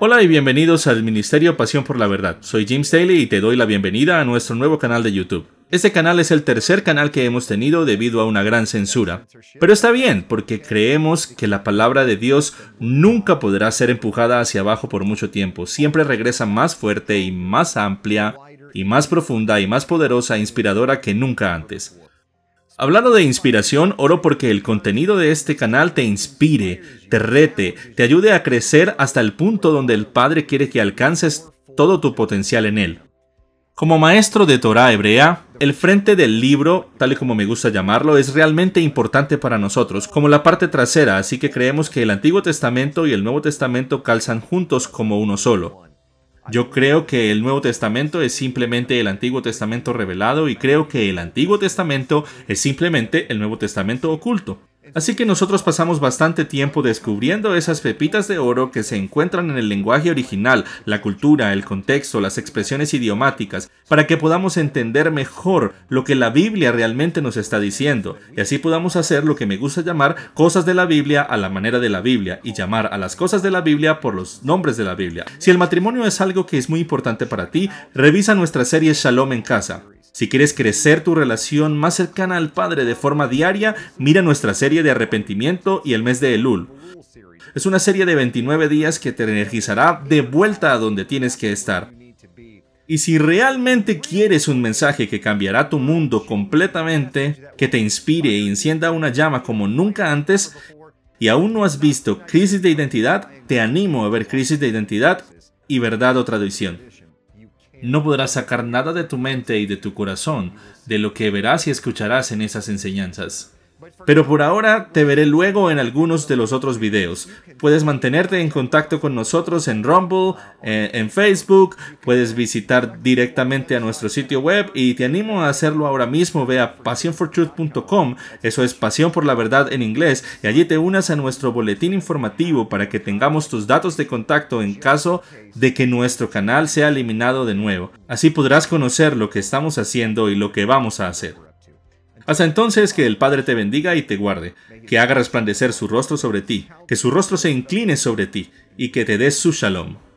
Hola y bienvenidos al Ministerio Pasión por la Verdad. Soy Jim Staley y te doy la bienvenida a nuestro nuevo canal de YouTube. Este canal es el tercer canal que hemos tenido debido a una gran censura. Pero está bien, porque creemos que la palabra de Dios nunca podrá ser empujada hacia abajo por mucho tiempo. Siempre regresa más fuerte y más amplia y más profunda y más poderosa e inspiradora que nunca antes. Hablando de inspiración, oro porque el contenido de este canal te inspire, te rete, te ayude a crecer hasta el punto donde el Padre quiere que alcances todo tu potencial en él. Como maestro de Torah hebrea, el frente del libro, tal y como me gusta llamarlo, es realmente importante para nosotros, como la parte trasera, así que creemos que el Antiguo Testamento y el Nuevo Testamento calzan juntos como uno solo. Yo creo que el Nuevo Testamento es simplemente el Antiguo Testamento revelado y creo que el Antiguo Testamento es simplemente el Nuevo Testamento oculto. Así que nosotros pasamos bastante tiempo descubriendo esas pepitas de oro que se encuentran en el lenguaje original, la cultura, el contexto, las expresiones idiomáticas, para que podamos entender mejor lo que la Biblia realmente nos está diciendo, y así podamos hacer lo que me gusta llamar cosas de la Biblia a la manera de la Biblia, y llamar a las cosas de la Biblia por los nombres de la Biblia. Si el matrimonio es algo que es muy importante para ti, revisa nuestra serie Shalom en casa. Si quieres crecer tu relación más cercana al Padre de forma diaria, mira nuestra serie de arrepentimiento y el mes de Elul. Es una serie de 29 días que te energizará de vuelta a donde tienes que estar. Y si realmente quieres un mensaje que cambiará tu mundo completamente, que te inspire e encienda una llama como nunca antes, y aún no has visto Crisis de Identidad, te animo a ver Crisis de Identidad y Verdad o Tradición. No podrás sacar nada de tu mente y de tu corazón de lo que verás y escucharás en esas enseñanzas. Pero por ahora te veré luego en algunos de los otros videos. Puedes mantenerte en contacto con nosotros en Rumble, eh, en, Facebook, puedes visitar directamente a nuestro sitio web y te animo a hacerlo ahora mismo. Ve a passionfortruth.com, eso es pasión por la verdad en inglés, y allí te unas a nuestro boletín informativo para que tengamos tus datos de contacto en caso de que nuestro canal sea eliminado de nuevo. Así podrás conocer lo que estamos haciendo y lo que vamos a hacer. Hasta entonces que el Padre te bendiga y te guarde, que haga resplandecer su rostro sobre ti, que su rostro se incline sobre ti y que te des su shalom.